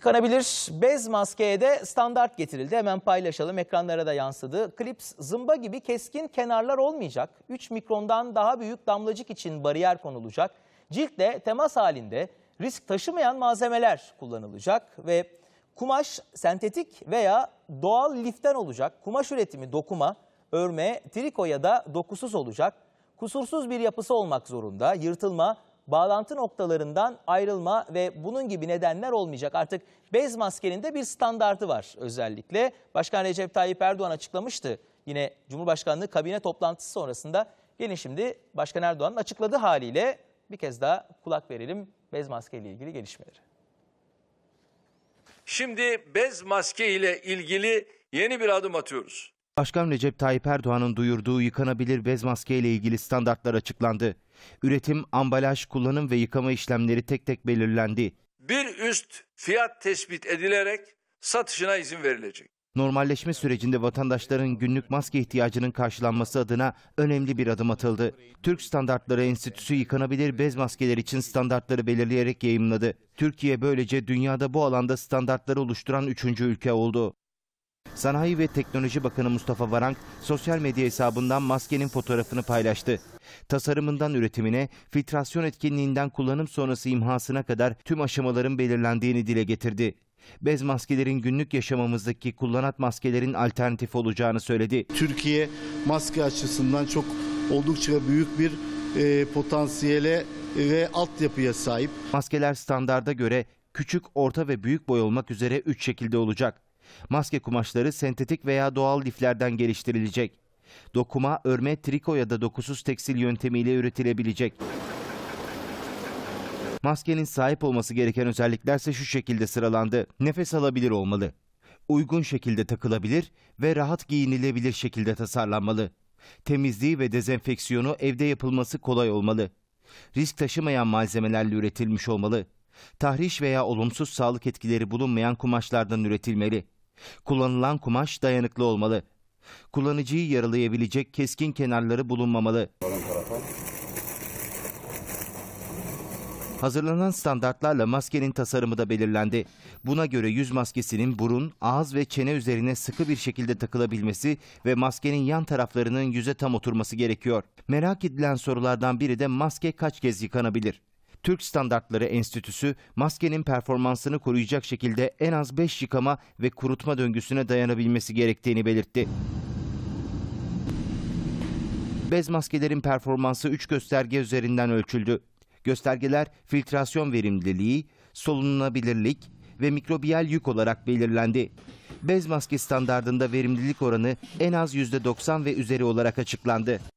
Yıkanabilir bez maskeye de standart getirildi. Hemen paylaşalım. Ekranlara da yansıdı. Klips zımba gibi keskin kenarlar olmayacak. 3 mikrondan daha büyük damlacık için bariyer konulacak. Ciltle temas halinde risk taşımayan malzemeler kullanılacak ve kumaş sentetik veya doğal liften olacak. Kumaş üretimi dokuma, örme, triko ya da dokusuz olacak. Kusursuz bir yapısı olmak zorunda. Yırtılma, bağlantı noktalarından ayrılma ve bunun gibi nedenler olmayacak. Artık bez maskenin de bir standardı var özellikle. Başkan Recep Tayyip Erdoğan açıklamıştı yine Cumhurbaşkanlığı kabine toplantısı sonrasında. Gelin şimdi Başkan Erdoğan'ın açıkladığı haliyle bir kez daha kulak verelim bez maske ile ilgili gelişmeleri. Şimdi bez maske ile ilgili yeni bir adım atıyoruz. Başkan Recep Tayyip Erdoğan'ın duyurduğu yıkanabilir bez maske ile ilgili standartlar açıklandı. Üretim, ambalaj, kullanım ve yıkama işlemleri tek tek belirlendi. Bir üst fiyat tespit edilerek satışına izin verilecek. Normalleşme sürecinde vatandaşların günlük maske ihtiyacının karşılanması adına önemli bir adım atıldı. Türk Standartları Enstitüsü yıkanabilir bez maskeler için standartları belirleyerek yayımladı. Türkiye böylece dünyada bu alanda standartları oluşturan üçüncü ülke oldu. Sanayi ve Teknoloji Bakanı Mustafa Varank sosyal medya hesabından maskenin fotoğrafını paylaştı. Tasarımından üretimine, filtrasyon etkinliğinden kullanım sonrası imhasına kadar tüm aşamaların belirlendiğini dile getirdi. Bez maskelerin günlük yaşamamızdaki kullanat maskelerin alternatif olacağını söyledi. Türkiye maske açısından çok oldukça büyük bir e, potansiyele e, ve altyapıya sahip. Maskeler standarda göre küçük, orta ve büyük boy olmak üzere 3 şekilde olacak. Maske kumaşları sentetik veya doğal liflerden geliştirilecek. Dokuma, örme, triko ya da dokusuz tekstil yöntemiyle üretilebilecek. Maskenin sahip olması gereken özelliklerse şu şekilde sıralandı. Nefes alabilir olmalı. Uygun şekilde takılabilir ve rahat giyinilebilir şekilde tasarlanmalı. Temizliği ve dezenfeksiyonu evde yapılması kolay olmalı. Risk taşımayan malzemelerle üretilmiş olmalı. Tahriş veya olumsuz sağlık etkileri bulunmayan kumaşlardan üretilmeli. Kullanılan kumaş dayanıklı olmalı. Kullanıcıyı yaralayabilecek keskin kenarları bulunmamalı. Hazırlanan standartlarla maskenin tasarımı da belirlendi. Buna göre yüz maskesinin burun, ağız ve çene üzerine sıkı bir şekilde takılabilmesi ve maskenin yan taraflarının yüze tam oturması gerekiyor. Merak edilen sorulardan biri de maske kaç kez yıkanabilir? Türk Standartları Enstitüsü maskenin performansını koruyacak şekilde en az 5 yıkama ve kurutma döngüsüne dayanabilmesi gerektiğini belirtti. Bez maskelerin performansı 3 gösterge üzerinden ölçüldü. Göstergeler filtrasyon verimliliği, solunulabilirlik ve mikrobiyal yük olarak belirlendi. Bez maske standardında verimlilik oranı en az %90 ve üzeri olarak açıklandı.